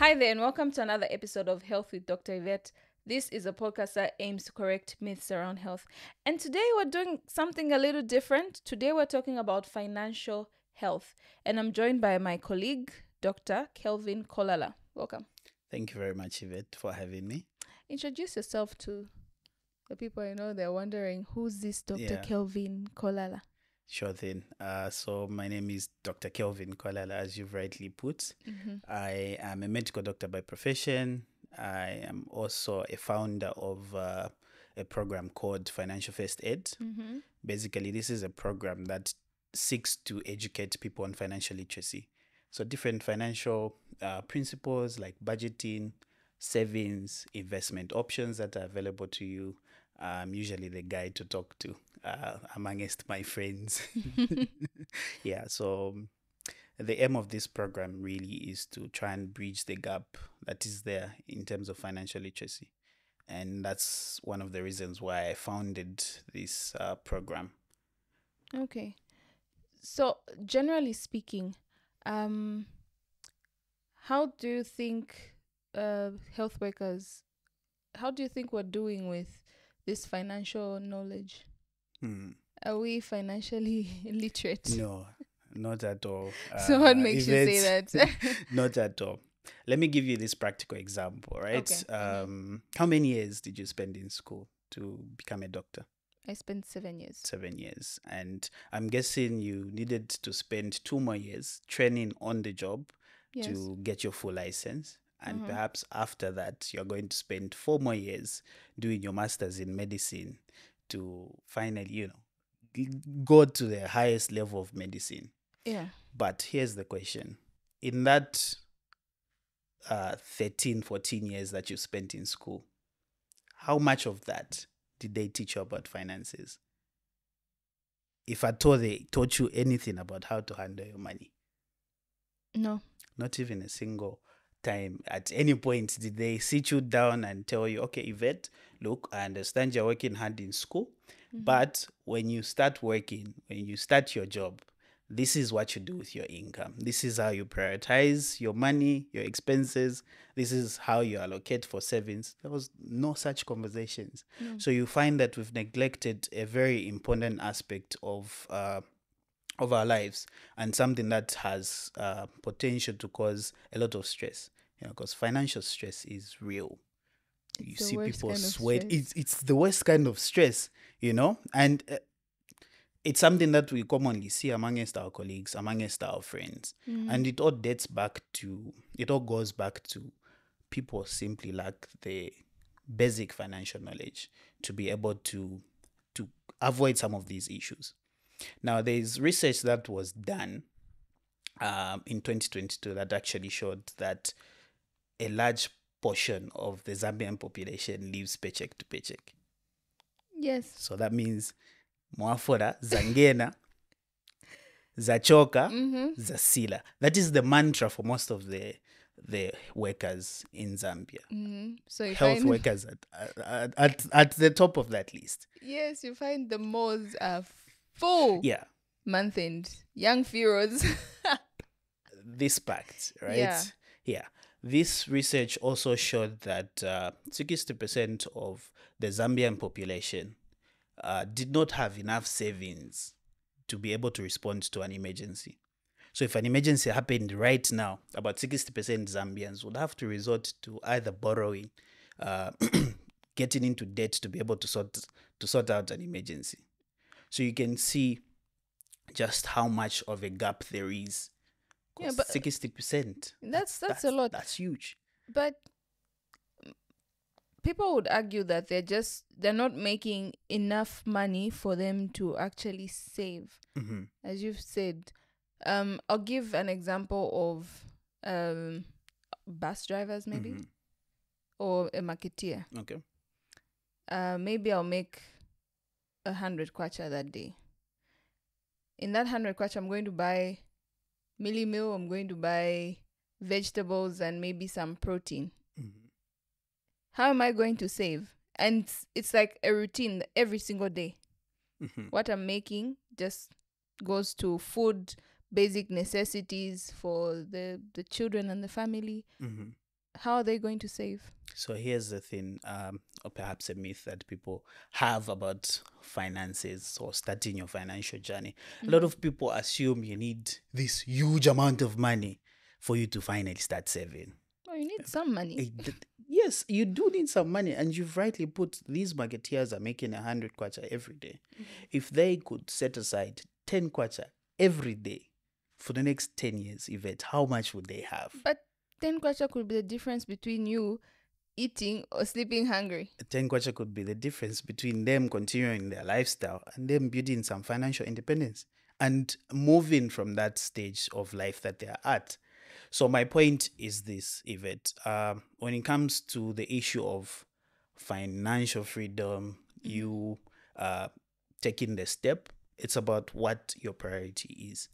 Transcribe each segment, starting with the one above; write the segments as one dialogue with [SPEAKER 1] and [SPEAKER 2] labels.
[SPEAKER 1] Hi there, and welcome to another episode of Health with Dr. Yvette. This is a podcast that aims to correct myths around health. And today we're doing something a little different. Today we're talking about financial health. And I'm joined by my colleague, Dr. Kelvin Kolala. Welcome.
[SPEAKER 2] Thank you very much, Yvette, for having me.
[SPEAKER 1] Introduce yourself to the people I know. They're wondering who's this Dr. Yeah. Kelvin Kolala?
[SPEAKER 2] Sure thing. Uh, so my name is Dr. Kelvin Kualala, as you've rightly put. Mm-hmm. I am a medical doctor by profession. I am also a founder of uh, a program called Financial First Aid. Mm-hmm. Basically, this is a program that seeks to educate people on financial literacy. So different financial uh, principles like budgeting, savings, investment options that are available to you I'm usually the guy to talk to uh, amongst my friends. yeah, so um, the aim of this program really is to try and bridge the gap that is there in terms of financial literacy. And that's one of the reasons why I founded this uh, program.
[SPEAKER 1] Okay. So, generally speaking, um, how do you think uh, health workers, how do you think we're doing with this financial knowledge? Mm. Are we financially literate?
[SPEAKER 2] No, not at all. Uh, so what uh, makes you say that? not at all. Let me give you this practical example, right? Okay. Um, how many years did you spend in school to become a doctor?
[SPEAKER 1] I spent seven years.
[SPEAKER 2] Seven years. And I'm guessing you needed to spend two more years training on the job yes. to get your full license. And mm-hmm. perhaps after that, you're going to spend four more years doing your master's in medicine to finally, you know, go to the highest level of medicine. Yeah. But here's the question in that uh, 13, 14 years that you spent in school, how much of that did they teach you about finances? If at all they taught you anything about how to handle your money? No. Not even a single time at any point did they sit you down and tell you okay yvette look i understand you're working hard in school mm-hmm. but when you start working when you start your job this is what you do with your income this is how you prioritize your money your expenses this is how you allocate for savings there was no such conversations mm-hmm. so you find that we've neglected a very important aspect of uh, of our lives and something that has uh, potential to cause a lot of stress you know because financial stress is real it's you see people kind sweat it's, it's the worst kind of stress you know and uh, it's something that we commonly see amongst our colleagues amongst our friends mm and it all dates back to it all goes back to people simply lack the basic financial knowledge to be able to to avoid some of these issues now, there's research that was done um, in 2022 that actually showed that a large portion of the Zambian population lives paycheck to paycheck. Yes. So that means mwafora zangena zachoka mm-hmm. zasila. That is the mantra for most of the the workers in Zambia. Mm-hmm.
[SPEAKER 1] So health workers
[SPEAKER 2] at, at, at at the top of that list.
[SPEAKER 1] Yes, you find the most of. Full. Yeah. Month end. Young pharaohs.
[SPEAKER 2] this pact, right? Yeah. yeah. This research also showed that uh, 60% of the Zambian population uh, did not have enough savings to be able to respond to an emergency. So, if an emergency happened right now, about 60% Zambians would have to resort to either borrowing, uh, getting into debt to be able to sort to sort out an emergency. So you can see just how much of a gap there is.
[SPEAKER 1] Yeah, but sixty
[SPEAKER 2] percent.
[SPEAKER 1] That's, that's, that's a lot. That's huge. But people would argue that they're just they're not making enough money for them to actually save, mm-hmm. as you've said. Um, I'll give an example of um, bus drivers, maybe, mm-hmm. or a marketeer. Okay. Uh, maybe I'll make a hundred kwacha that day. In that hundred kwacha, I'm going to buy millet meal. I'm going to buy vegetables and maybe some protein. Mm-hmm. How am I going to save? And it's, it's like a routine every single day. Mm-hmm. What I'm making just goes to food, basic necessities for the the children and the family. Mm-hmm how are they going to save?
[SPEAKER 2] So here's the thing, um, or perhaps a myth that people have about finances or starting your financial journey. Mm-hmm. A lot of people assume you need this huge amount of money for you to finally start saving. Well, oh, you need some money. yes, you do need some money, and you've rightly put these marketeers are making a hundred kwacha every day. Mm-hmm. If they could set aside ten kwacha every day for the next ten years, Yvette, how much would they have?
[SPEAKER 1] But Ten Tenkwasha could be the difference between you eating or sleeping hungry.
[SPEAKER 2] Ten Tenkwasha could be the difference between them continuing their lifestyle and them building some financial independence and moving from that stage of life that they are at. So my point is this, Yvette. Uh, when it comes to the issue of financial freedom, mm-hmm. you uh, taking the step, it's about what your priority is.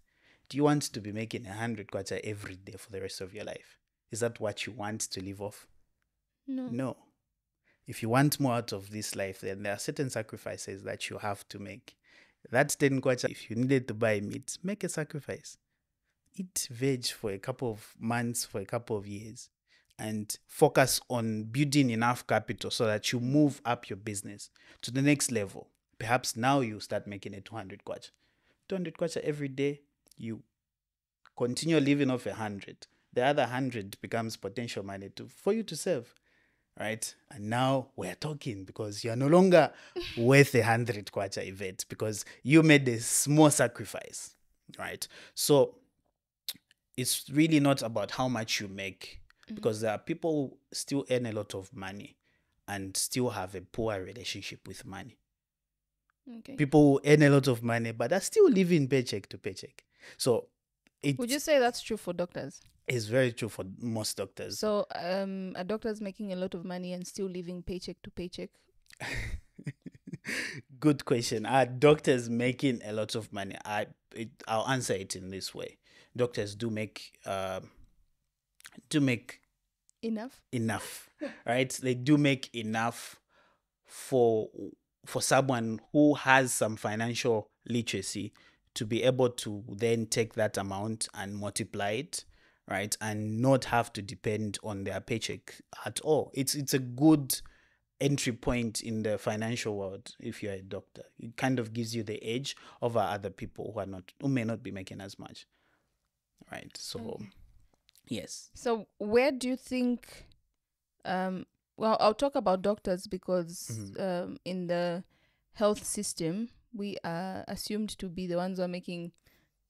[SPEAKER 2] Do you want to be making a hundred kwacha every day for the rest of your life? Is that what you want to live off? No. No. If you want more out of this life, then there are certain sacrifices that you have to make. That's 10 kwacha. If you needed to buy meat, make a sacrifice. Eat veg for a couple of months, for a couple of years, and focus on building enough capital so that you move up your business to the next level. Perhaps now you start making a 200 kwacha. 200 kwacha every day, you continue living off a 100 the other 100 becomes potential money to, for you to save. Right? And now we're talking because you're no longer worth a 100 kwacha event because you made a small sacrifice. Right? So it's really not about how much you make mm-hmm. because there are people who still earn a lot of money and still have a poor relationship with money. Okay. People who earn a lot of money but are still living paycheck to paycheck. So, it, would you say
[SPEAKER 1] that's true for doctors?
[SPEAKER 2] It's very true for most doctors.
[SPEAKER 1] So, um, a doctor's making a lot of money and still living paycheck to paycheck?
[SPEAKER 2] Good question. Are doctors making a lot of money? I it, I'll answer it in this way. Doctors do make uh, do make enough enough, right? They do make enough for for someone who has some financial literacy to be able to then take that amount and multiply it right and not have to depend on their paycheck at all it's it's a good entry point in the financial world if you're a doctor it kind of gives you the edge over other people who are not who may not be making as much right so okay. Mm. yes
[SPEAKER 1] so where do you think um well i'll talk about doctors because mm-hmm. um, in the health system we are assumed to be the ones who are making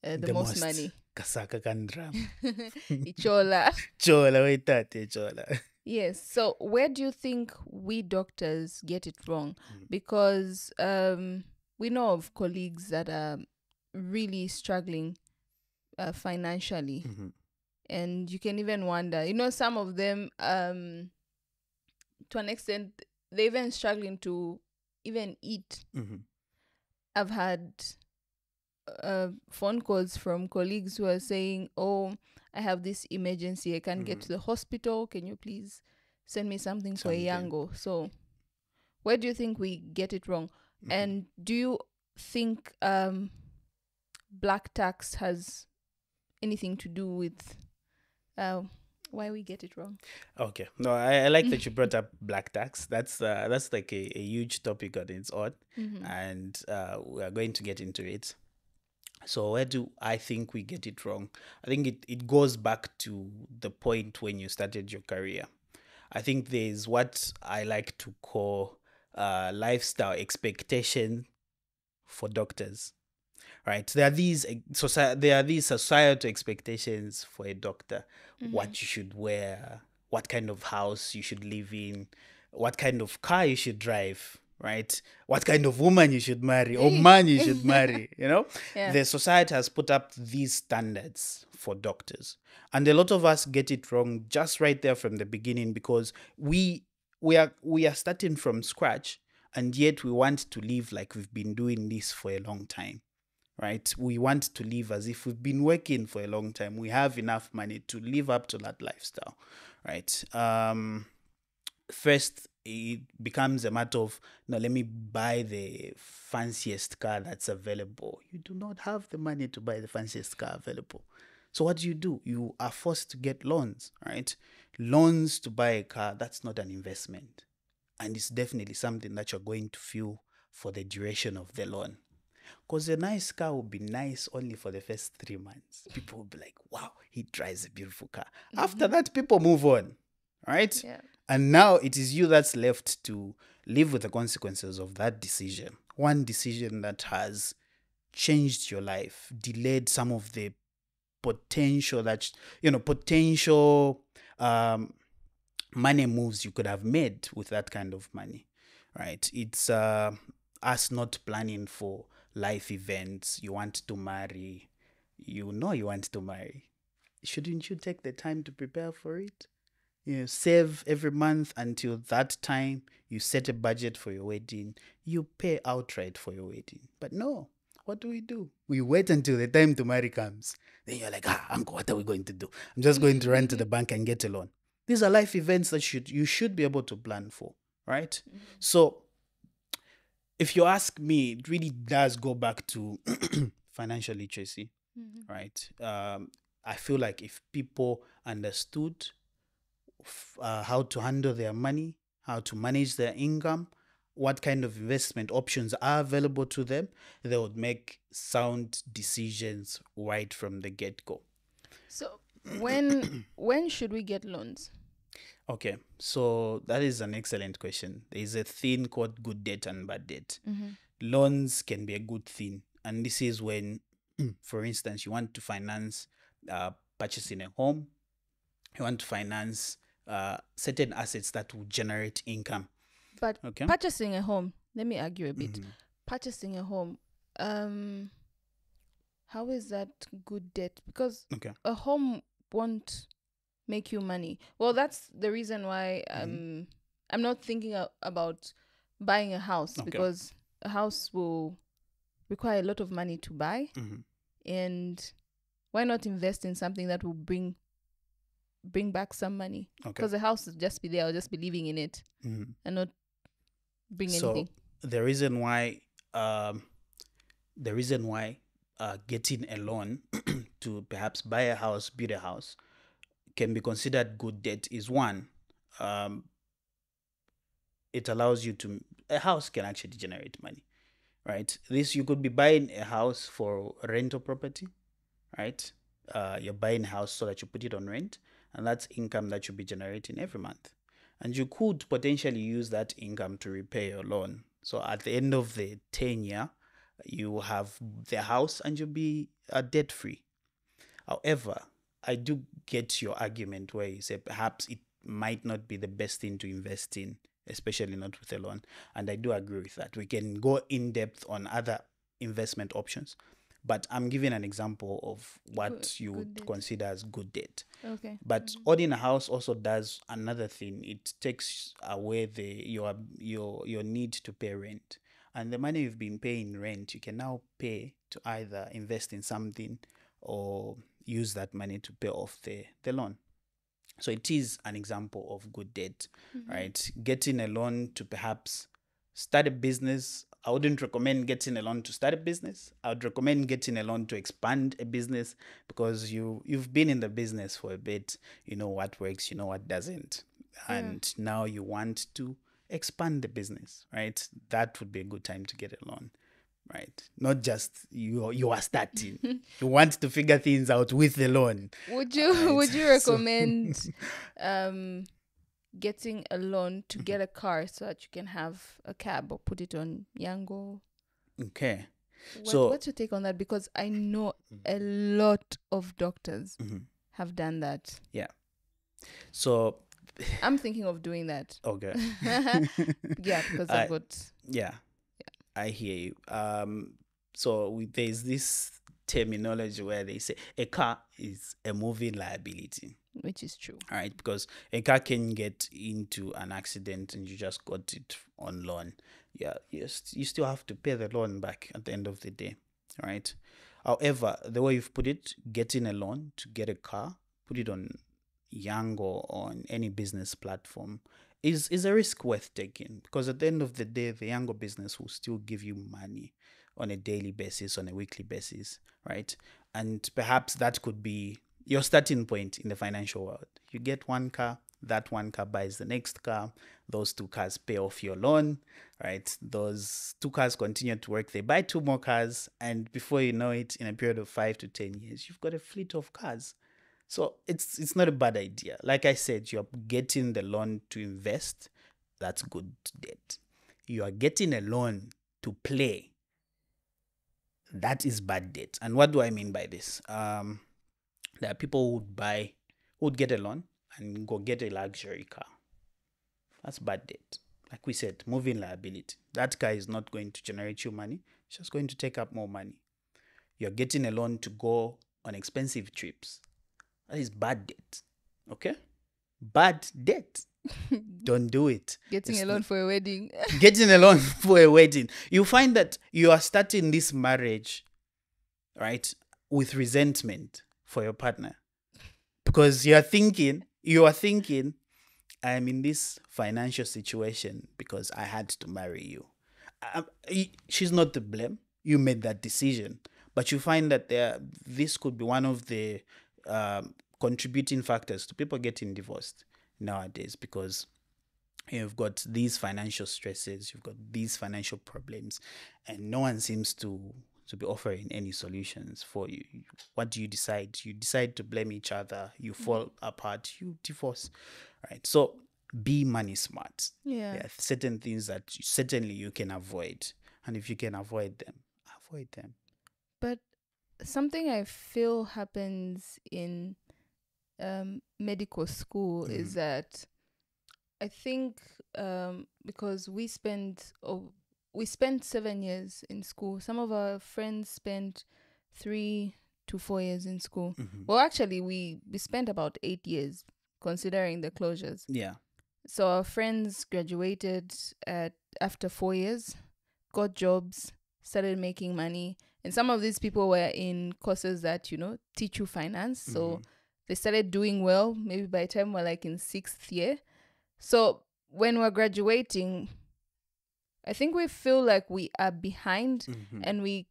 [SPEAKER 1] uh, the, the, most, most money
[SPEAKER 2] casaca candrama.
[SPEAKER 1] chola.
[SPEAKER 2] chola, that, chola.
[SPEAKER 1] Yes. So where do you think we doctors get it wrong? Mm. Because um, we know of colleagues that are really struggling uh, financially. Mm-hmm. And you can even wonder, you know, some of them, um, to an extent, they're even struggling to even eat. Mm-hmm. I've had uh, phone calls from colleagues who are saying, "Oh, I have this emergency. I can't mm. get to the hospital. Can you please send me something, something. for Yango?" So, where do you think we get it wrong? Mm. And do you think um, black tax has anything to do with uh, why we get it
[SPEAKER 2] wrong? Okay, no, I, I like that you brought up black tax. That's uh, that's like a, a huge topic on its own, mm-hmm. and uh, we are going to get into it. So where do I think we get it wrong? I think it, it goes back to the point when you started your career. I think there's what I like to call uh, lifestyle expectation for doctors. Right, there are these eh, society, there are these societal expectations for a doctor: mm-hmm. what you should wear, what kind of house you should live in, what kind of car you should drive, right? What kind of woman you should marry or man you should marry, you know? Yeah. The society has put up these standards for doctors. And a lot of us get it wrong just right there from the beginning because we we are we are starting from scratch and yet we want to live like we've been doing this for a long time. Right? We want to live as if we've been working for a long time. We have enough money to live up to that lifestyle. Right? Um first it becomes a matter of now let me buy the fanciest car that's available you do not have the money to buy the fanciest car available so what do you do you are forced to get loans right loans to buy a car that's not an investment and it's definitely something that you're going to feel for the duration of the loan because a nice car will be nice only for the first three months people will be like wow he drives a beautiful car mm-hmm. after that people move on right yeah and now it is you that's left to live with the consequences of that decision. One decision that has changed your life, delayed some of the potential that, you know, potential um, money moves you could have made with that kind of money, right? It's uh, us not planning for life events. You want to marry, you know, you want to marry. Shouldn't you take the time to prepare for it? You save every month until that time. You set a budget for your wedding. You pay outright for your wedding. But no, what do we do? We wait until the time to marry comes. Then you're like, ah, uncle, what are we going to do? I'm just going to run to the bank and get a loan. These are life events that should you should be able to plan for, right? Mm-hmm. So if you ask me, it really does go back to financial literacy, mm-hmm. right? Um, I feel like if people understood uh, how to handle their money, how to manage their income, what kind of investment options are available to them, they would make sound decisions right from the get go.
[SPEAKER 1] So, when when should we get loans?
[SPEAKER 2] Okay, so that is an excellent question. There is a thing called good debt and bad debt. Mm-hmm. Loans can be a good thing, and this is when, for instance, you want to finance uh, purchasing a home, you want to finance uh, certain assets that will generate income.
[SPEAKER 1] But okay? purchasing a home, let me argue a bit. Mm-hmm. Purchasing a home, um, how is that good debt? Because okay. a home won't make you money. Well, that's the reason why um, mm-hmm. I'm not thinking about buying a house okay. because a house will require a lot of money to buy. Mm-hmm. And why not invest in something that will bring bring back some money because okay. the house would just be there. I'll just be living in it mm-hmm. and not bring so anything.
[SPEAKER 2] The reason why, um, the reason why uh, getting a loan to perhaps buy a house, build a house, can be considered good debt is one. Um, it allows you to a house can actually generate money, right? This you could be buying a house for rental property, right? Uh, you're buying a house so that you put it on rent and that's income that you'll be generating every month. And you could potentially use that income to repay your loan. So at the end of the 10 year, you have the house and you'll be uh, debt free. However, I do get your argument where you say perhaps it might not be the best thing to invest in, especially not with a loan. And I do agree with that. We can go in depth on other investment options but i'm giving an example of what good, you would consider as good debt okay but mm-hmm. a house also does another thing it takes away the your your your need to pay rent and the money you've been paying rent you can now pay to either invest in something or use that money to pay off the the loan so it is an example of good debt mm-hmm. right getting a loan to perhaps start a business I wouldn't recommend getting a loan to start a business. I would recommend getting a loan to expand a business because you you've been in the business for a bit. You know what works, you know what doesn't. And mm. now you want to expand the business, right? That would be a good time to get a loan. Right. Not just you you are starting. you want to figure things out with the loan.
[SPEAKER 1] Would you right? would you recommend so, um getting a loan to mm-hmm. get a car so that you can have a cab or put it on Yango.
[SPEAKER 2] Okay. What, so what's
[SPEAKER 1] your take on that? Because I know a mm-hmm. lot of doctors mm-hmm. have done that.
[SPEAKER 2] Yeah. So
[SPEAKER 1] I'm thinking of doing that. Okay. yeah, because I, have got.
[SPEAKER 2] Yeah. yeah. I hear you. Um. So we, there's this terminology where they say a car is a moving liability. Which is true. All right, because a car can get into an accident and you just got it on loan. Yeah, yes, you still have to pay the loan back at the end of the day. All right. However, the way you've put it, getting a loan to get a car, put it on Yango or on any business platform is is a risk worth taking because at the end of the day, the Yango business will still give you money on a daily basis, on a weekly basis, right? And perhaps that could be your starting point in the financial world. You get one car, that one car buys the next car, those two cars pay off your loan, right? Those two cars continue to work, they buy two more cars, and before you know it, in a period of five to 10 years, you've got a fleet of cars. So it's it's not a bad idea. Like I said, you're getting the loan to invest. That's good debt. You are getting a loan to play that is bad debt. And what do I mean by this? Um, there are people who would buy, who would get a loan and go get a luxury car. That's bad debt. Like we said, moving liability. That car is not going to generate you money. It's just going to take up more money. You're getting a loan to go on expensive trips. That is bad debt. Okay? Bad debt. don't do it. Getting it's a loan for a wedding. getting a loan for a wedding. You find that you are starting this marriage, right, with resentment for your partner. Because you are thinking, you are thinking, I am in this financial situation because I had to marry you. I, uh, she's not to blame. You made that decision. But you find that there, this could be one of the um, contributing factors to people getting divorced nowadays because you've got these financial stresses, you've got these financial problems, and no one seems to to be offering any solutions for you. What do you decide? You decide to blame each other, you mm. fall apart, you divorce. Right. So be money smart. Yeah. certain things that certainly you can avoid. And if you can avoid them, avoid them.
[SPEAKER 1] But something I feel happens in um, medical school mm-hmm. is that I think um, because we spend oh, we spent seven years in school. Some of our friends spent three to four years in school. Mm-hmm. Well, actually, we we spent about eight years considering the closures. Yeah. So our friends graduated at after four years, got jobs, started making money, and some of these people were in courses that you know teach you finance. So. Mm-hmm they started doing well maybe by the time we're like in sixth year so when we're graduating i think we feel like we are behind mm-hmm. and we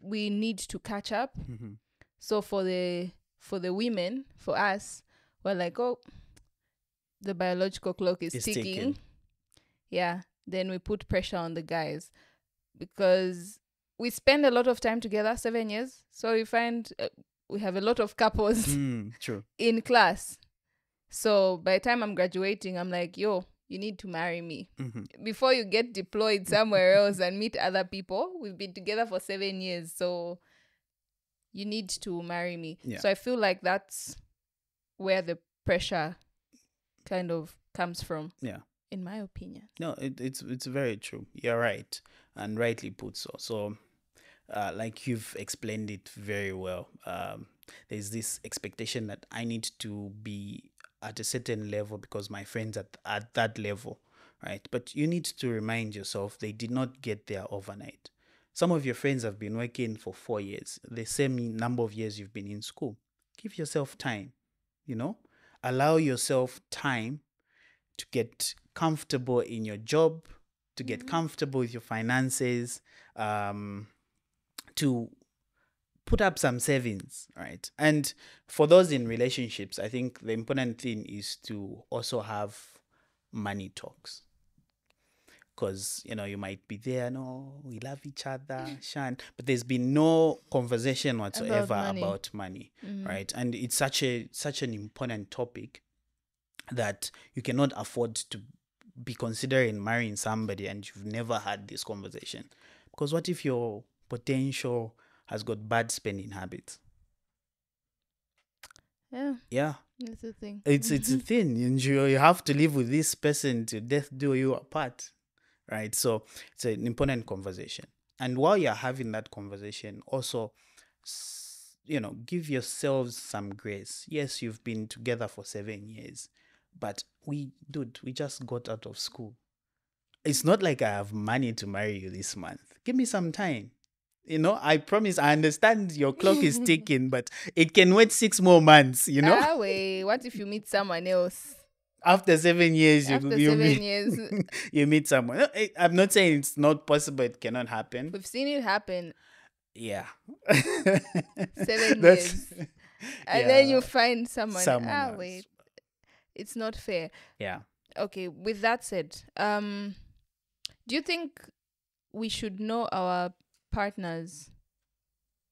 [SPEAKER 1] we need to catch up mm-hmm. so for the for the women for us we're like oh the biological clock is ticking. ticking yeah then we put pressure on the guys because we spend a lot of time together seven years so we find uh, we have a lot of couples mm, true. in class. So by the time I'm graduating, I'm like, yo, you need to marry me mm-hmm. before you get deployed somewhere else and meet other people. We've been together for seven years, so you need to marry me. Yeah. So I feel like that's where the pressure kind of comes from. Yeah. In my opinion.
[SPEAKER 2] No, it, it's it's very true. You're right, and rightly put so. So uh, like you've explained it very well. Um, there's this expectation that I need to be at a certain level because my friends at at that level, right? But you need to remind yourself they did not get there overnight. Some of your friends have been working for four years, the same number of years you've been in school. Give yourself time, you know, allow yourself time to get comfortable in your job, to get mm-hmm. comfortable with your finances, um, to put up some savings, right? And for those in relationships, I think the important thing is to also have money talks. Because, you know, you might be there, no, we love each other, Shan. But there's been no conversation whatsoever about money, about money mm right? And it's such a such an important topic that you cannot afford to be considering marrying somebody and you've never had this conversation. Because what if you're potential has got bad spending habits. Yeah. Yeah. It's a thing. It's it's a thing. And you you have to live with this person to death do you apart. Right. So it's an important conversation. And while you're having that conversation, also you know, give yourselves some grace. Yes, you've been together for seven years, but we dude, we just got out of school. It's not like I have money to marry you this month. Give me some time you know, I promise I understand your clock is ticking, but it can wait six more months, you know? Ah,
[SPEAKER 1] wait, what if you meet someone else?
[SPEAKER 2] After seven years, After you, seven meet, years. you meet someone. I, am not saying it's not possible, it cannot happen. We've
[SPEAKER 1] seen it happen.
[SPEAKER 2] Yeah. seven years. And yeah. then you find someone. Ah, someone ah, else. wait.
[SPEAKER 1] It's not fair. Yeah. Okay, with that said, um, do you think we should know our partners'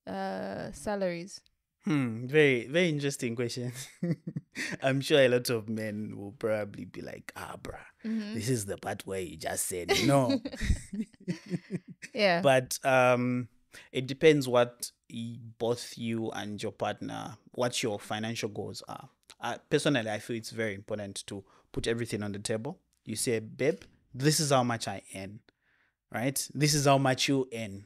[SPEAKER 1] uh, salaries?
[SPEAKER 2] Hmm, very, very interesting question. I'm sure a lot of men will probably be like, ah, bruh, mm-hmm. this is the part where you just said no. yeah. But um, it depends what both you and your partner, what your financial goals are. Uh, personally, I feel it's very important to put everything on the table. You say, babe, this is how much I earn, right? This is how much you earn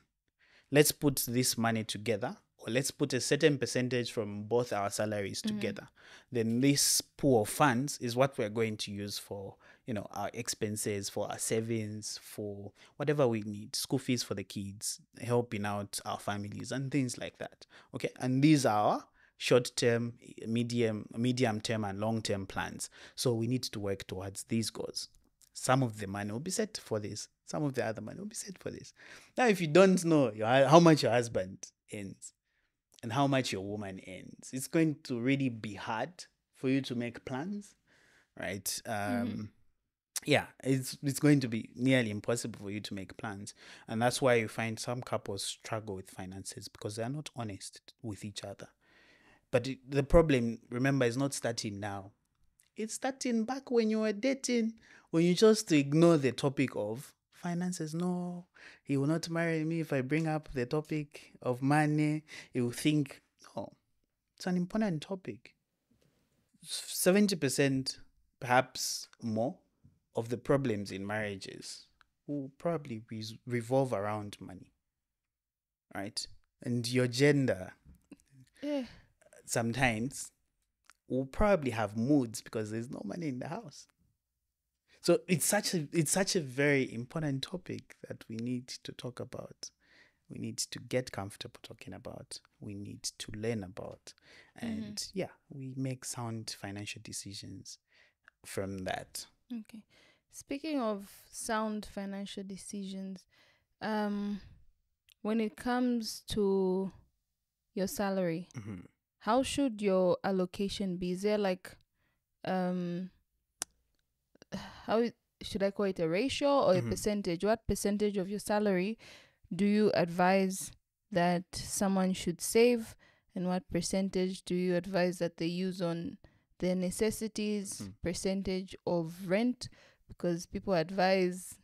[SPEAKER 2] let's put this money together or let's put a certain percentage from both our salaries mm-hmm. together then this pool of funds is what we're going to use for you know our expenses for our savings for whatever we need school fees for the kids helping out our families and things like that okay and these are short term medium medium term and long term plans so we need to work towards these goals some of the money will be set for this some of the other money will be set for this. Now, if you don't know your, how much your husband earns and how much your woman earns, it's going to really be hard for you to make plans, right? Um, mm-hmm. Yeah, it's it's going to be nearly impossible for you to make plans, and that's why you find some couples struggle with finances because they are not honest with each other. But the problem, remember, is not starting now. It's starting back when you were dating, when you chose to ignore the topic of finances no he will not marry me if i bring up the topic of money he will think oh it's an important topic 70% perhaps more of the problems in marriages will probably revolve around money right and your gender yeah. sometimes will probably have moods because there's no money in the house so it's such a it's such a very important topic that we need to talk about. We need to get comfortable talking about. We need to learn about. Mm-hmm. And mm-hmm. yeah, we make sound financial decisions from that.
[SPEAKER 1] Okay. Speaking of sound financial decisions, um when it comes to your salary, mm-hmm. how should your allocation be? Is there like um how should I call it a ratio or mm-hmm. a percentage? What percentage of your salary do you advise that someone should save, and what percentage do you advise that they use on their necessities, mm. percentage of rent? Because people advise,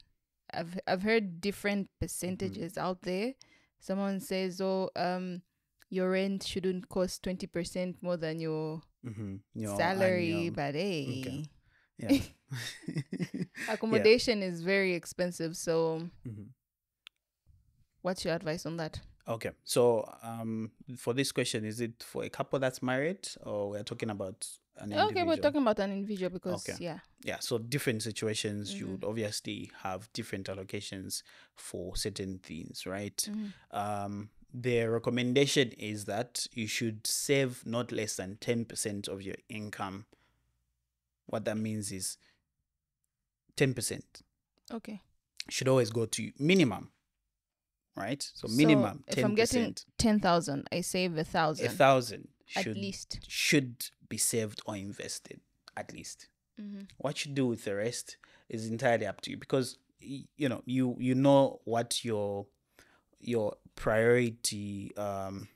[SPEAKER 1] I've I've heard different mm-hmm. percentages mm-hmm. out there. Someone says, "Oh, um, your rent shouldn't cost twenty percent more than your, mm-hmm. your salary," annual. but hey. Okay. Yeah. Accommodation yeah. is very expensive. So, mm-hmm. what's your advice on that?
[SPEAKER 2] Okay, so um, for this question, is it for a couple that's married, or we're talking about an individual? Okay, we're talking
[SPEAKER 1] about an individual because okay. yeah,
[SPEAKER 2] yeah. So different situations, mm-hmm. you would obviously have different allocations for certain things, right? Mm-hmm. Um, the recommendation is that you should save not less than ten percent of your income. What that means is 10%. Okay. Should always go to minimum. Right? So minimum so 10%. If I'm getting
[SPEAKER 1] 10,000, I save a 1,000. A 1,000 should at least
[SPEAKER 2] should be saved or invested at least. Mm-hmm. What you do with the rest is entirely up to you because you know you you know what your your priority um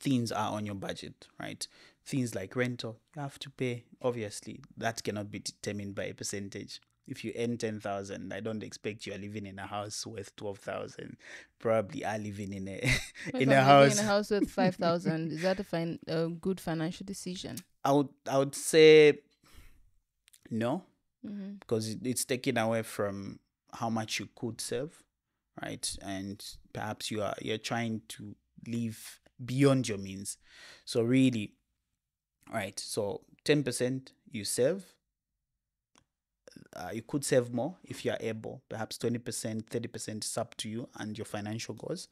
[SPEAKER 2] things are on your budget, right? Things like rental, you have to pay. Obviously, that cannot be determined by a percentage if you earn 10,000, I don't expect you are living in a house worth 12,000. Probably are living in a in a house in a
[SPEAKER 1] house worth 5,000. Is that a fine a good financial decision?
[SPEAKER 2] I would I would say no. Mm-hmm. Because it's taken away from how much you could save, right? And perhaps you are you're trying to live beyond your means. So really, right? So 10% you save uh, you could save more if you are able, perhaps 20%, 30% is up to you and your financial goals.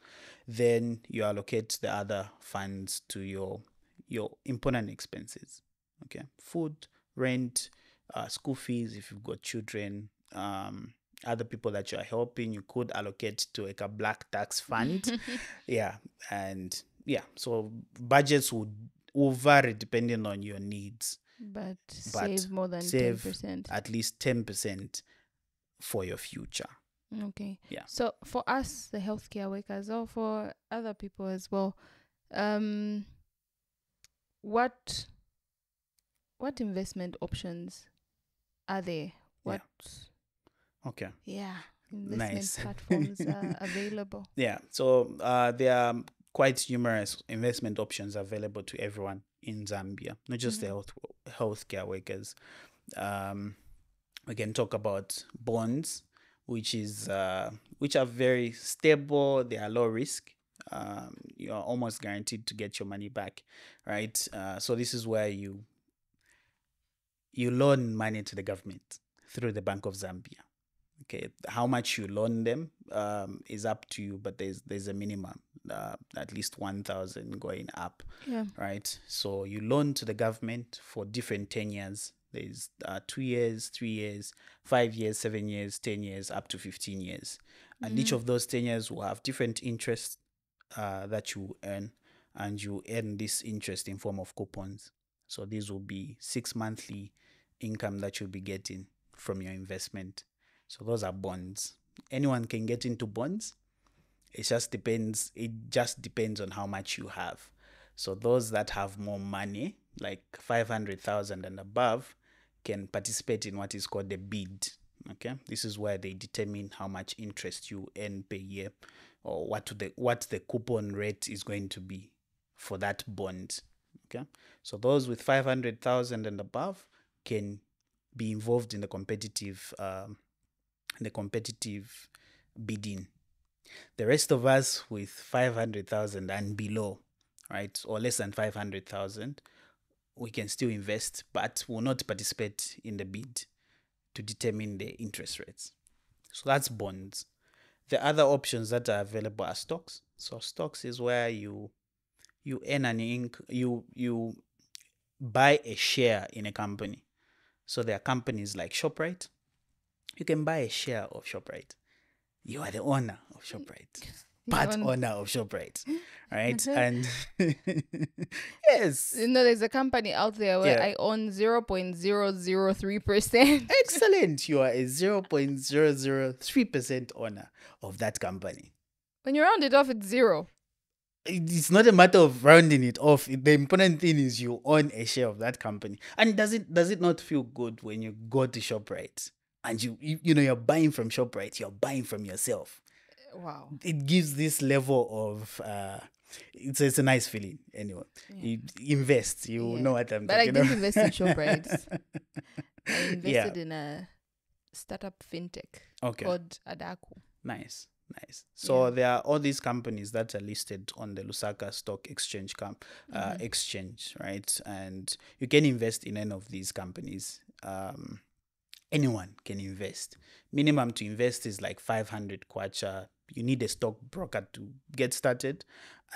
[SPEAKER 2] Then you allocate the other funds to your your important expenses. Okay, food, rent, uh, school fees if you've got children, um, other people that you are helping, you could allocate to like a black tax fund. yeah, and yeah, so budgets would will vary depending on your needs. But, but save more than save 10%. At least 10% for your future.
[SPEAKER 1] Okay. Yeah. So for us, the healthcare workers, or for other people as well, um, what what investment options are there? What? Yeah.
[SPEAKER 2] Okay. Yeah. Investment nice. platforms are available. Yeah. So uh, there are quite numerous investment options available to everyone in Zambia, not just mm-hmm. the health healthcare workers. Um, we can talk about bonds, which is uh, which are very stable. They are low risk. Um, you are almost guaranteed to get your money back, right? Uh, so this is where you you loan money to the government through the Bank of Zambia, okay how much you loan them um, is up to you but there's there's a minimum uh, at least 1000 going up yeah. right so you loan to the government for different tenures. there's uh, two years three years five years seven years 10 years up to 15 years and mm-hmm. each mm. of those 10 years will have different interest uh, that you earn and you earn this interest in form of coupons so these will be six monthly income that you'll be getting from your investment so those are bonds. Anyone can get into bonds. It just depends. It just depends on how much you have. So those that have more money, like 500,000 and above, can participate in what is called the bid. Okay. This is where they determine how much interest you earn per year or what the what the coupon rate is going to be for that bond. Okay. So those with 500,000 and above can be involved in the competitive um, the competitive bidding. The rest of us with 500,000 and below, right, or less than 500,000, we can still invest but will not participate in the bid to determine the interest rates. So that's bonds. The other options that are available are stocks. So stocks is where you you earn an inc- you you buy a share in a company. So there are companies like ShopRite you can buy a share of ShopRite. You are the owner of ShopRite.
[SPEAKER 1] Part on. owner of
[SPEAKER 2] ShopRite. Right? and yes.
[SPEAKER 1] You know, there's a company out there where yeah. I own 0.003%.
[SPEAKER 2] Excellent. You are a 0.003% owner of that company.
[SPEAKER 1] When you round it off, it's zero
[SPEAKER 2] it's not a matter of rounding it off. The important thing is you own a share of that company. And does it does it not feel good when you go to Shoprite and you, you you know you're buying from shoprite you're buying from yourself wow it gives this level of uh it's, it's a nice feeling anyway yeah. you invest you yeah. know what i'm but talking i did invest in shoprite i invested yeah.
[SPEAKER 1] in a startup fintech okay. called adaku
[SPEAKER 2] nice Nice. So yeah. there are all these companies that are listed on the Lusaka Stock Exchange camp, uh, mm-hmm. exchange, right? And you can invest in any of these companies. Um, anyone can invest. Minimum to invest is like 500 kwacha. You need a stock broker to get started,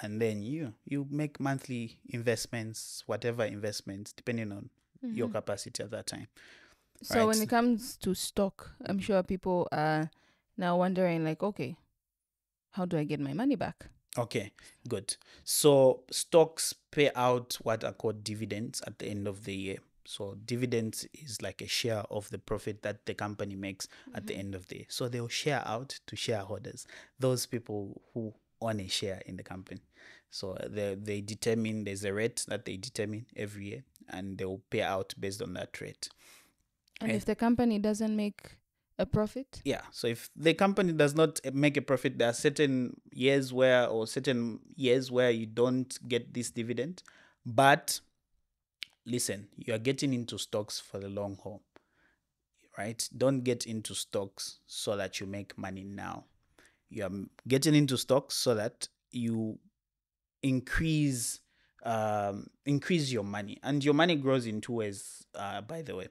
[SPEAKER 2] and then you you make monthly investments, whatever investments, depending on mm-hmm. your capacity at that time. So right. when it
[SPEAKER 1] comes to stock, I'm sure people are now wondering like, okay, how do I get my money back?
[SPEAKER 2] Okay, good. So stocks pay out what are called dividends at the end of the year. So dividends is like a share of the profit that the company makes mm-hmm. at the mm-hmm. end of the year. So they'll share out to shareholders, those people who own a share in the company. So they they determine there's a rate that they determine every year, and they will pay out based on that rate. And if
[SPEAKER 1] the company doesn't make a profit,
[SPEAKER 2] yeah. So if the company does not eh, make a profit, there are certain years where or certain years where you don't get this dividend, but listen, you are getting into stocks for the long haul, right? Don't get into stocks so that you make money now. You are getting into stocks so that you increase um, increase your money, and your money grows in two ways. Uh, by the way,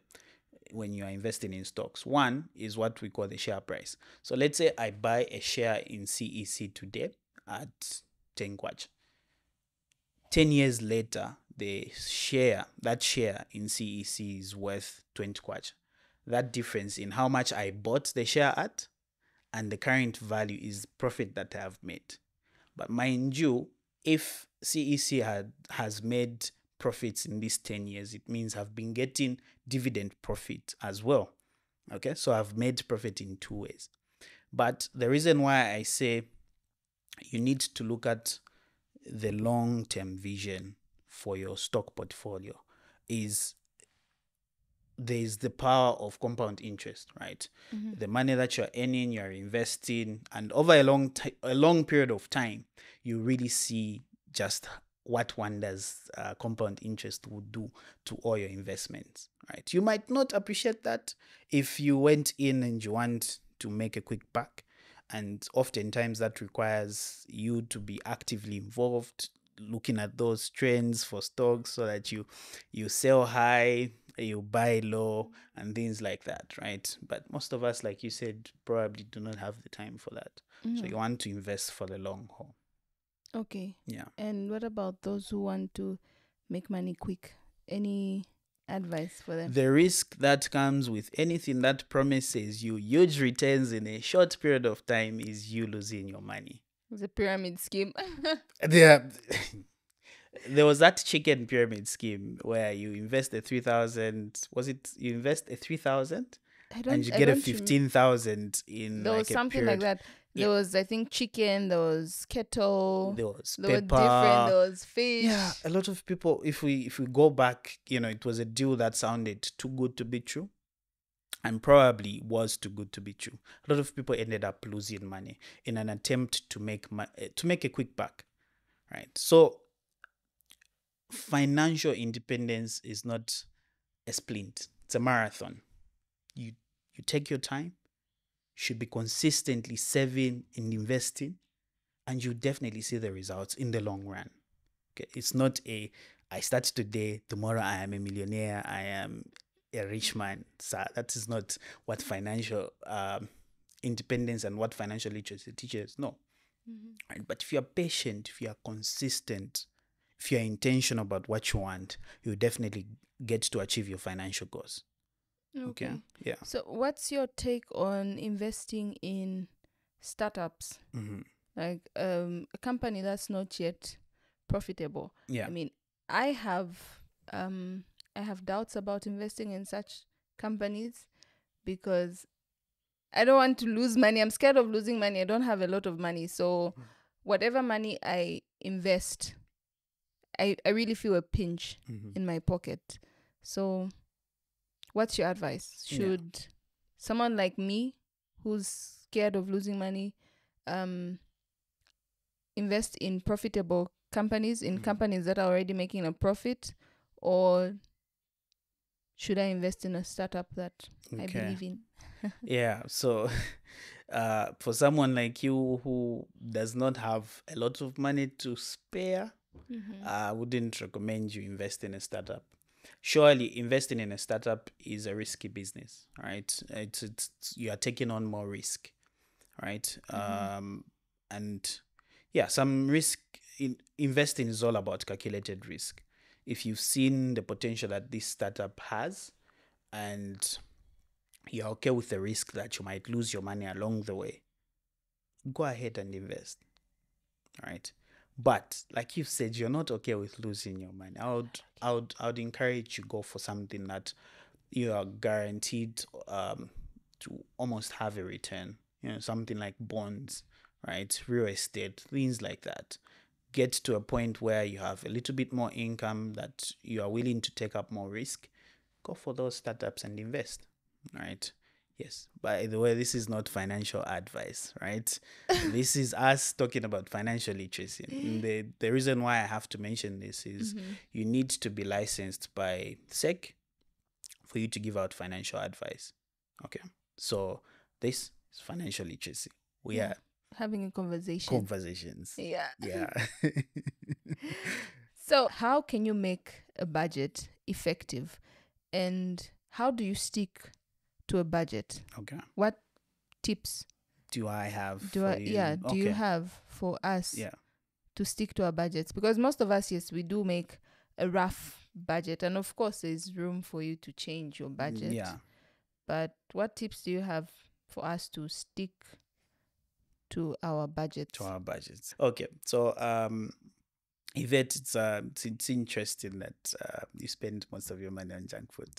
[SPEAKER 2] when you are investing in stocks, one is what we call the share price. So let's say I buy a share in CEC today at ten kwacha. Ten years later, the share that share in CEC is worth 20 kwacha. That difference in how much I bought the share at and the current value is profit that I have made. But mind you, if CEC had has made profits in these 10 years, it means I've been getting dividend profit as well. Okay, so I've made profit in two ways. But the reason why I say you need to look at the long term vision for your stock portfolio is there's the power of compound interest, right? Mm-hmm. The money that you're earning, you're investing, and over a long t- a long period of time, you really see just what wonders uh, compound interest would do to all your investments, right? You might not appreciate that if you went in and you want to make a quick buck, and oftentimes that requires you to be actively involved looking at those trends for stocks so that you you sell high you buy low and things like that right but most of us like you said probably do not have the time for that mm. so you mm. want to invest for the long haul
[SPEAKER 1] okay yeah and what about those who want to make money quick any advice for them
[SPEAKER 2] the risk that comes with anything that promises you huge returns in a short period of time is you losing your money
[SPEAKER 1] the pyramid scheme.
[SPEAKER 2] yeah. Uh, there was that chicken pyramid scheme where you invest a 3,000, was it, you invest a 3,000 and you get a 15,000 in There like was something like that.
[SPEAKER 1] There yeah. was, I think, chicken. There was kettle. There was there pepper. different. There was fish. Yeah,
[SPEAKER 2] a lot of people. If we if we go back, you know, it was a deal that sounded too good to be true and probably was too good to be true. A lot of people ended up losing money in an attempt to make eh, to make a quick buck, right? So financial independence is not a splint; it's a marathon. You you take your time, should be consistently saving and investing, and you definitely see the results in the long run. Okay, it's not a I start today, tomorrow I am a millionaire, I am a rich man, sir. That is not what financial um, independence and what financial literacy teaches. No. Mm-hmm. Right? But if you are patient, if you are consistent, if you are intentional about what you want, you definitely get to achieve your financial goals. Okay. okay. Yeah.
[SPEAKER 1] So, what's your take on investing in startups? Mm-hmm. Like um, a company that's not yet profitable. Yeah. I mean, I have um, I have doubts about investing in such companies because I don't want to lose money. I'm scared of losing money. I don't have a lot of money. So hmm. whatever money I invest, I, I really feel a pinch mm-hmm. in my pocket. So what's your advice? Should yeah. someone like me who's scared of losing money um invest in profitable companies in mm-hmm. companies that are already making a profit or should I invest in a startup that okay. I believe in?
[SPEAKER 2] yeah. So, uh, for someone like you who does not have a lot of money to spare, mm-hmm. I wouldn't recommend you invest in a startup. Surely, investing in a startup is a risky business, right? It's, it's you are taking on more risk, right? Mm-hmm. Um, and yeah, some risk in investing is all about calculated risk if you've seen the potential that this startup has and you're okay with the risk that you might lose your money along the way, go ahead and invest. All right. But like you said, you're not okay with losing your money. I would, okay. I would, I would encourage you go for something that you are guaranteed um, to almost have a return. You know, something like bonds, right? Real estate, things like that get to a point where you have a little bit more income that you are willing to take up more risk, go for those startups and invest. Right. Yes. By the way, this is not financial advice, right? this is us talking about financial literacy. And the the reason why I have to mention this is mm-hmm. you need to be licensed by SEC for you to give out financial advice. Okay. So this is financial literacy. We mm. are
[SPEAKER 1] having a conversation. Conversations. Yeah. Yeah. so, how can you make a budget effective? And how do you stick to a budget? Okay. What tips
[SPEAKER 2] do I have? Do I, you? yeah, do you have for us yeah.
[SPEAKER 1] to stick to our budgets? Because most of us, yes, we do make a rough budget. And of course, there's room for you to change your mm, budget. Yeah. But what tips do you have for us to stick to our budgets.
[SPEAKER 2] To our budgets. Okay. So, um, Yvette, it's, uh, it's, it's interesting that uh, you spend most of your money on junk food.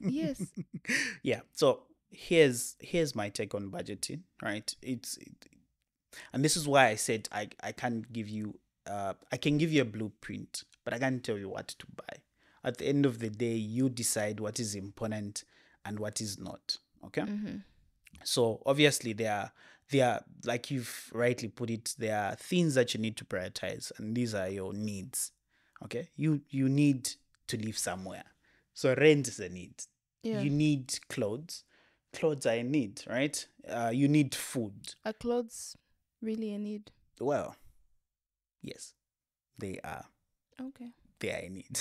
[SPEAKER 2] yes. Yeah. So here's here's my take on budgeting. Right. It's it, and this is why I said I I can't give you uh I can give you a blueprint, but I can't tell you what to buy. At the end of the day, you decide what is important and what is not. Okay. Mm-hmm. So obviously there are there are like you've rightly put it there are things that you need to prioritize and these are your needs okay you you need to live somewhere so rent is a need yeah. you need clothes clothes are a need right uh, you need food
[SPEAKER 1] are clothes really a need
[SPEAKER 2] well yes they are okay they are a need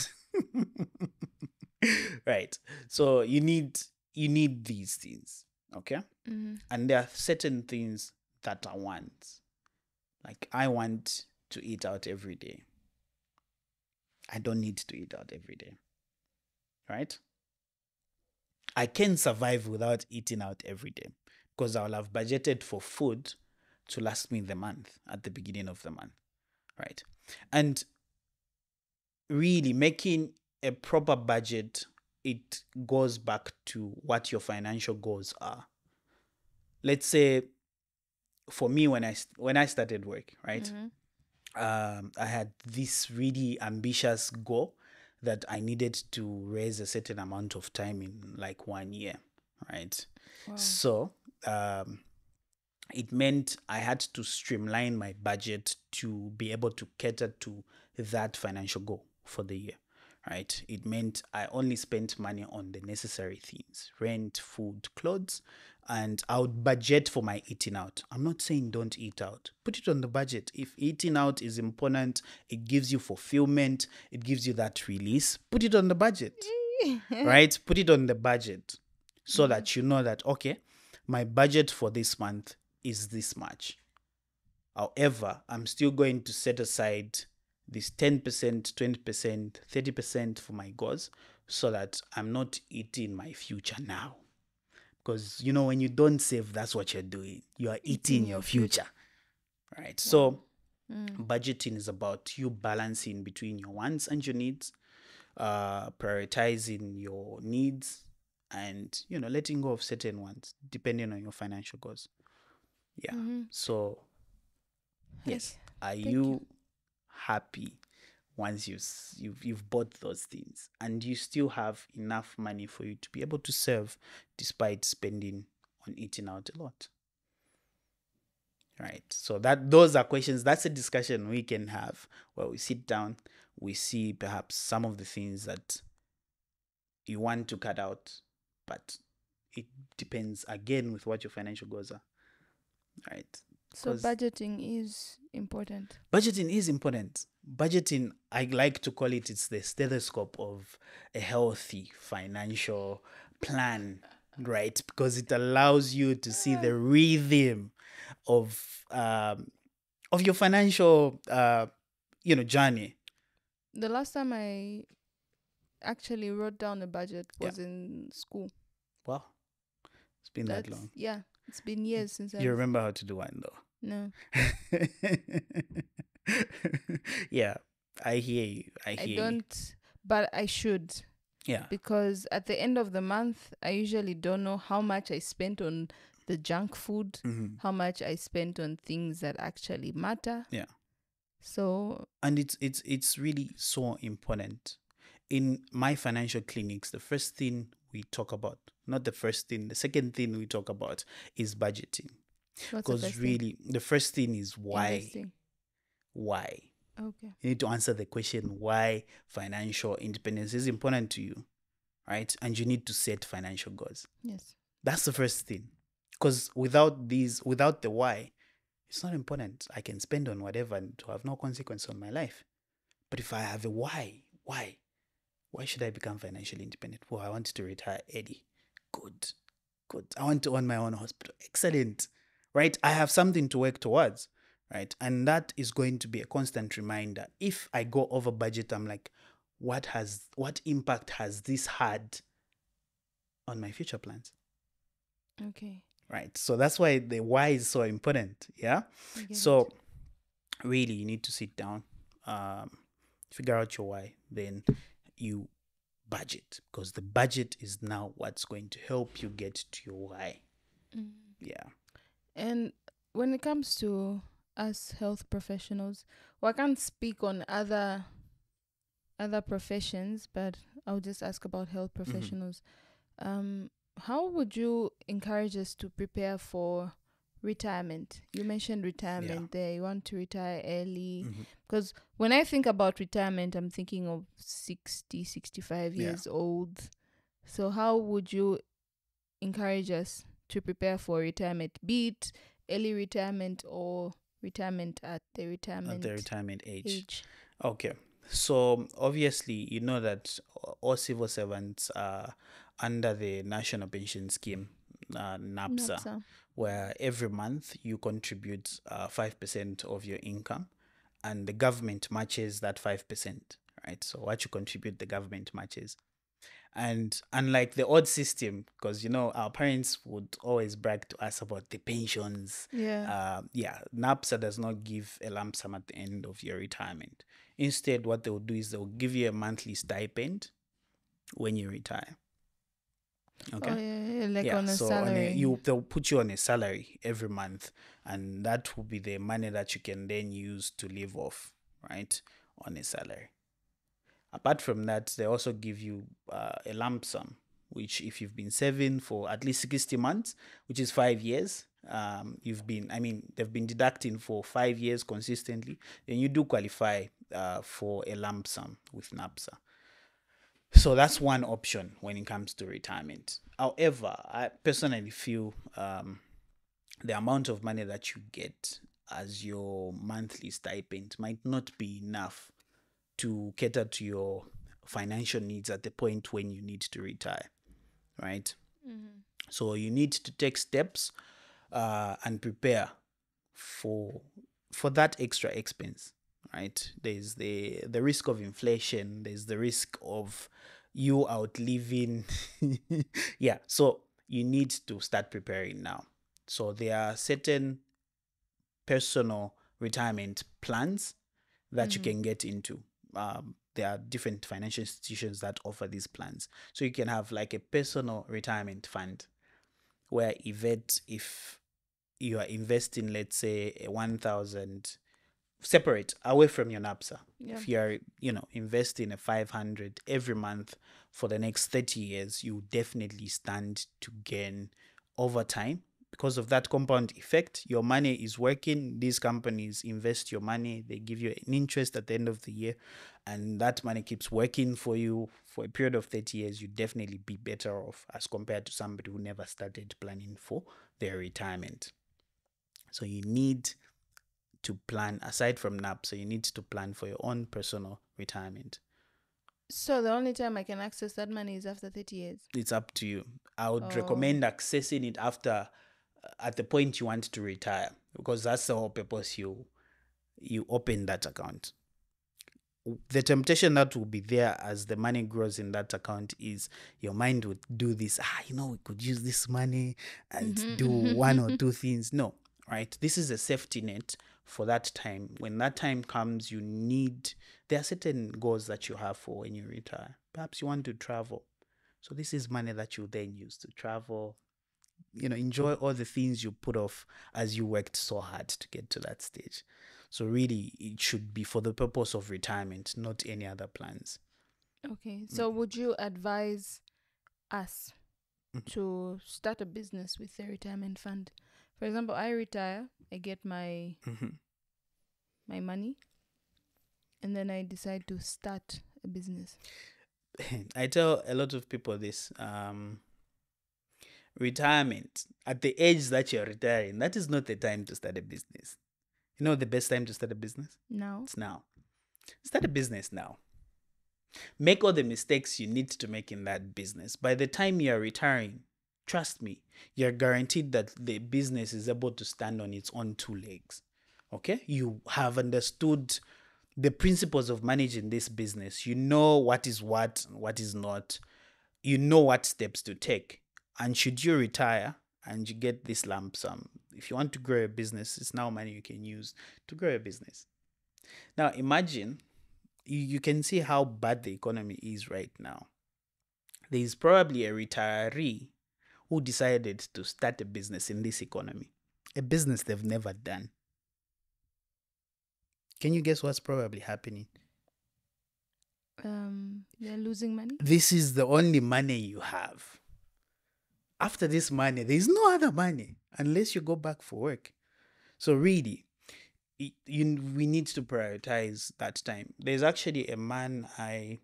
[SPEAKER 2] right so you need you need these things Okay. Mm-hmm. And there are certain things that I want. Like I want to eat out every day. I don't need to eat out every day. Right? I can survive without eating out every day because I'll have budgeted for food to last me the month at the beginning of the month. Right? And really making a proper budget it goes back to what your financial goals are. Let's say, for me, when I when I started work, right, mm-hmm. um, I had this really ambitious goal that I needed to raise a certain amount of time in like one year, right? Wow. So um, it meant I had to streamline my budget to be able to cater to that financial goal for the year right? It meant I only spent money on the necessary things rent, food, clothes, and I would budget for my eating out. I'm not saying don't eat out, put it on the budget. If eating out is important, it gives you fulfillment, it gives you that release, put it on the budget,
[SPEAKER 1] right?
[SPEAKER 2] Put it on the budget so that you know that, okay, my budget for this month is this much. However, I'm still going to set aside this 10%, 20%, 30% for my goals so that I'm not eating my future now. Because, you know, when you don't save, that's what you're doing. You are eating your future. Right. So, mm. budgeting is about you balancing between your wants and your needs, uh, prioritizing your needs, and, you know, letting go of certain ones depending on your financial goals. Yeah. Mm-hmm. So, yes. Are you, you happy once you've, you've you've bought those things and you still have enough money for you to be able to serve despite spending on eating out a lot right so that those are questions that's a discussion we can have where we sit down we see perhaps some of the things that you want to cut out but it depends again with what your financial goals are right so
[SPEAKER 1] budgeting is important.
[SPEAKER 2] Budgeting is important. Budgeting, I like to call it, it's the stethoscope of a healthy financial plan, right? Because it allows you to see the rhythm of um, of your financial, uh, you know, journey.
[SPEAKER 1] The last time I actually wrote down a budget was yeah. in school.
[SPEAKER 2] Wow, it's been That's, that long.
[SPEAKER 1] Yeah, it's been years since. You I
[SPEAKER 2] remember how to do one though.
[SPEAKER 1] No.
[SPEAKER 2] yeah, I hear you. I hear I don't,
[SPEAKER 1] but I should. Yeah. Because at the end of the month, I usually don't know how much I spent on the junk food, mm-hmm. how much I spent on things that actually matter. Yeah. So
[SPEAKER 2] and it's it's it's really so important. In my financial clinics, the first thing we talk about, not the first thing, the second thing we talk about is budgeting.
[SPEAKER 1] Because really,
[SPEAKER 2] the first thing is why? Why? Okay. You need to answer the question why financial independence is important to you, right? And you need to set financial goals. Yes. That's the first thing. Because without these, without the why, it's not important. I can spend on whatever and to have no consequence on my life. But if I have a why, why? Why should I become financially independent? Well, I want to retire early. Good. Good. I want to own my own hospital. Excellent right? I have something to work towards, right? And that is going to be a constant reminder. If I go over budget, I'm like, what has what impact has this had on my future plans? Okay. Right. So that's why the why is so important. Yeah. So it. really you need to sit down, um, figure out your why, then you budget because the budget is now what's going to help you get to your why. Mm. Yeah.
[SPEAKER 1] And when it comes to us health professionals, well, I can't speak on other other professions, but I'll just ask about health mm-hmm. professionals. Mm-hmm. Um, how would you encourage us to prepare for retirement? You mentioned retirement yeah. there. You want to retire early. Mm-hmm. Because when I think about retirement, I'm thinking of 60, 65 years yeah. old. So, how would you encourage us to prepare for retirement, be it early retirement or retirement at the retirement at the
[SPEAKER 2] retirement age. age. Okay. So obviously, you know that all civil servants are under the National Pension Scheme, uh, NAPSA, NAPSA, where every month you contribute uh, five uh, percent of your income, and the government matches that five percent. Right. So what you contribute, the government matches. And unlike the old system, because you know our parents would always brag to us about the pensions. Yeah. Uh, yeah. NAPSA does not give a lump sum at the end of your retirement. Instead, what they will do is they will give you a monthly stipend when you retire. Okay. Oh,
[SPEAKER 1] yeah, like yeah, on so On a, you
[SPEAKER 2] they'll put you on a salary every month, and that will be the money that you can then use to live off, right? On a salary. Apart from that, they also give you uh, a lump sum, which if you've been saving for at least 60 months, which is five years, um, you've been, I mean, they've been deducting for five years consistently, then you do qualify uh, for a lump sum with NAPSA. So that's one option when it comes to retirement. However, I personally feel um, the amount of money that you get as your monthly stipend might not be enough to cater to your financial needs at the point when you need to retire, right? Mm-hmm. So you need to take steps uh, and prepare for for that extra expense, right? There's the the risk of inflation. There's the risk of you outliving. yeah, so you need to start preparing now. So there are certain personal retirement plans that mm-hmm. you can get into um, there are different financial institutions that offer these plans. So you can have like a personal retirement fund where event if you are investing, let's say, a 1,000 separate away from your NAPSA. Yeah. If you are, you know, investing a 500 every month for the next 30 years, you definitely stand to gain over time because of that compound effect, your money is working. These companies invest your money, they give you an interest at the end of the year, and that money keeps working for you for a period of 30 years. You definitely be better off as compared to somebody who never started planning for their retirement. So you need to plan aside from NAP, so you need to plan for your own personal retirement.
[SPEAKER 1] So the only time I can access that money is after 30 years.
[SPEAKER 2] It's up to you. I would oh. recommend accessing it after at the point you want to retire because that's the whole purpose you you open that account the temptation that will be there as the money grows in that account is your mind would do this ah you know we could use this money and mm-hmm. do mm-hmm. one or two things no right this is a safety net for that time when that time comes you need there are certain goals that you have for when you retire perhaps you want to travel so this is money that you then use to travel you know enjoy all the things you put off as you worked so hard to get to that stage so really it should be for the purpose of retirement not any other plans
[SPEAKER 1] okay so mm. would you advise us mm-hmm. to start a business with a retirement fund for example i retire i get my mm-hmm. my money and then i decide to start a business
[SPEAKER 2] i tell a lot of people this um retirement, at the age that you're retiring, that is not the time to start a business. You know the best time to start a business? No. It's now. Start a business now. Make all the mistakes you need to make in that business. By the time you are retiring, trust me, you're guaranteed that the business is able to stand on its own two legs. Okay? You have understood the principles of managing this business. You know what is what what is not. You know what steps to take. And should you retire and you get this lump sum, if you want to grow a business, it's now money you can use to grow a business. Now imagine you, you can see how bad the economy is right now. There is probably a retiree who decided to start a business in this economy, a business they've never done. Can you guess what's probably happening?
[SPEAKER 1] Um, they're losing money.
[SPEAKER 2] This is the only money you have after this money, there is no other money unless you go back for work. So really, it, you, we need to prioritize that time. There's actually a man I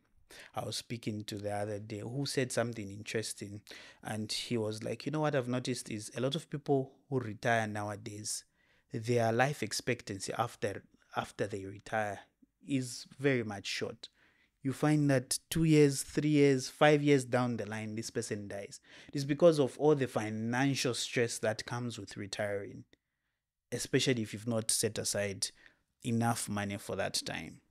[SPEAKER 2] I was speaking to the other day who said something interesting, and he was like, you know what I've noticed is a lot of people who retire nowadays, their life expectancy after after they retire is very much short you find that two years, three years, five years down the line, this person dies. It is because of all the financial stress that comes with retiring, especially if you've not set aside enough money for that time.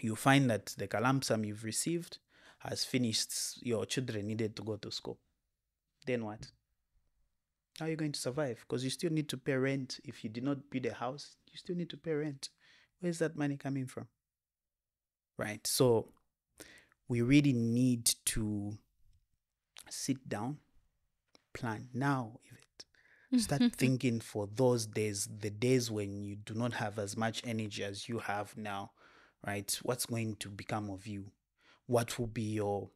[SPEAKER 2] You find that the kalam sum you've received has finished, your children needed to go to school. Then what? How are you going to survive? Because you still need to pay rent. If you did not build a house, you still need to pay rent. Where's that money coming from? right? So we really need to sit down, plan now,
[SPEAKER 1] even start thinking
[SPEAKER 2] for those days, the days when you do not have as much energy as you have now, right? What's going to become of you? What will be your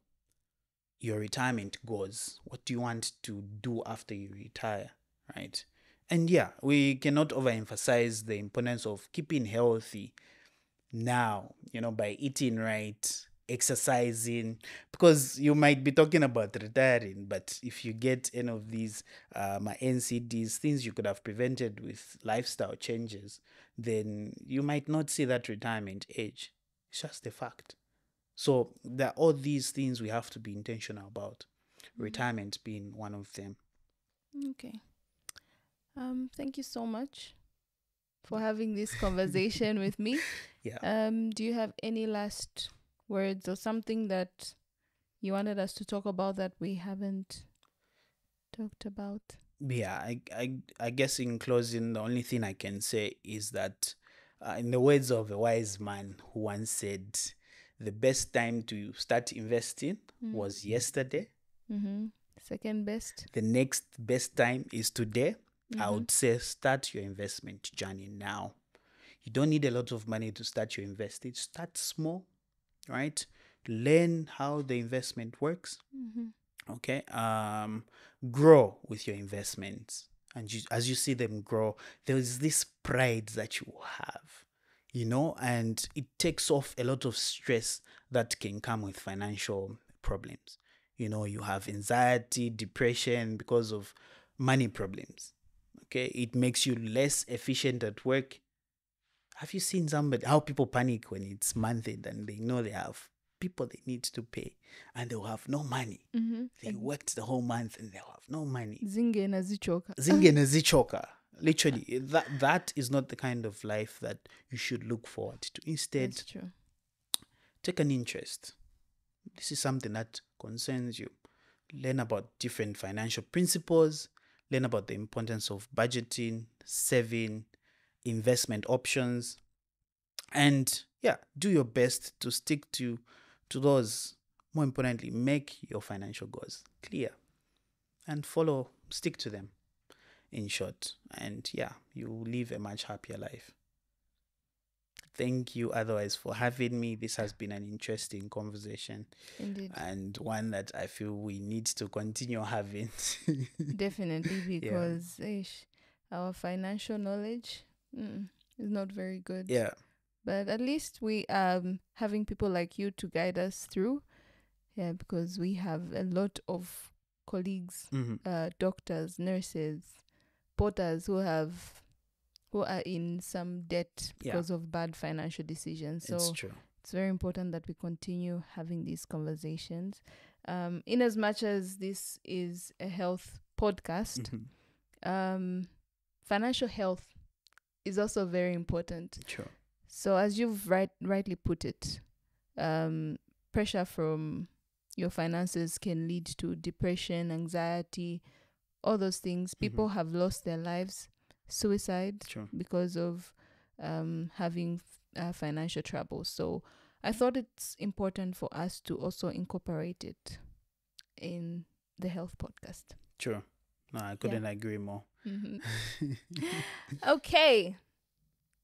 [SPEAKER 2] your retirement goals? What do you want to do after you retire, right? And yeah, we cannot overemphasize the importance of keeping healthy now, you know, by eating right, exercising, because you might be talking about retiring, but if you get any of these uh, my NCDs, things you could have prevented with lifestyle changes, then you might not see that retirement age. It's just a fact. So there are all these things we have to be intentional about, mm-hmm. retirement being one of them.
[SPEAKER 1] Okay. Um, thank you so much for having this conversation with me. Yeah. Um, do you have any last words or something that you wanted us to talk about that we haven't talked about?
[SPEAKER 2] Yeah, I, I, I guess in closing, the only thing I can say is that, uh, in the words of a wise man who once said, the best time to start investing mm. was yesterday.
[SPEAKER 1] Mm-hmm. Second best. The
[SPEAKER 2] next best time is today mm-hmm. I would say start your investment journey now. You don't need a lot of money to start your investing. Start small, right? Learn how the investment works. Mm-hmm. Okay. Um, grow with your investments. And you, as you see them grow, there is this pride that you have, you know, and it takes off a lot of stress that can come with financial problems. You know, you have anxiety, depression because of money problems Okay, it makes you less efficient at work. Have you seen somebody how people panic when it's month end and they know they have people they need to pay and they'll have no money. Mm-hmm. They worked the whole month and they'll have no money.
[SPEAKER 1] Zinga na zichoka. Zinge na
[SPEAKER 2] zichoka. Literally, that that is not the kind of life that you should look forward to. Instead, take an interest. This is something that concerns you. Learn about different financial principles, learn about the importance of budgeting, saving, investment options, and yeah, do your best to stick to to those. More importantly, make your financial goals clear and follow, stick to them in short. And yeah, you live a much happier life thank you otherwise for having me. This has been an interesting conversation. Indeed. And one that I feel we need to continue having.
[SPEAKER 1] Definitely, because yeah. ish, our financial knowledge mm, is not very good. Yeah. But at least we um having people like you to guide us through. Yeah, because we have a lot of colleagues, mm-hmm. uh, doctors, nurses, porters who have who are in some debt because yeah. of bad financial decisions. So it's true. It's very important that we continue having these conversations. Um, in as much as this is a health podcast, mm-hmm. um, financial health is also very important. Sure. So as you've right, rightly put it, um, pressure from your finances can lead to depression, anxiety, all those things. Mm-hmm. People mm-hmm. have lost their lives suicide sure. because of um, having uh, financial trouble. So I thought it's important for us to also incorporate it in the health podcast.
[SPEAKER 2] Sure. No, I couldn't yeah. agree more. Mm-hmm.
[SPEAKER 1] okay.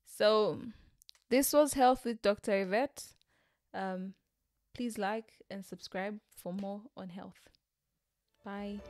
[SPEAKER 1] So this was Health with Dr. Yvette. Um, please like and subscribe for more on health. Bye.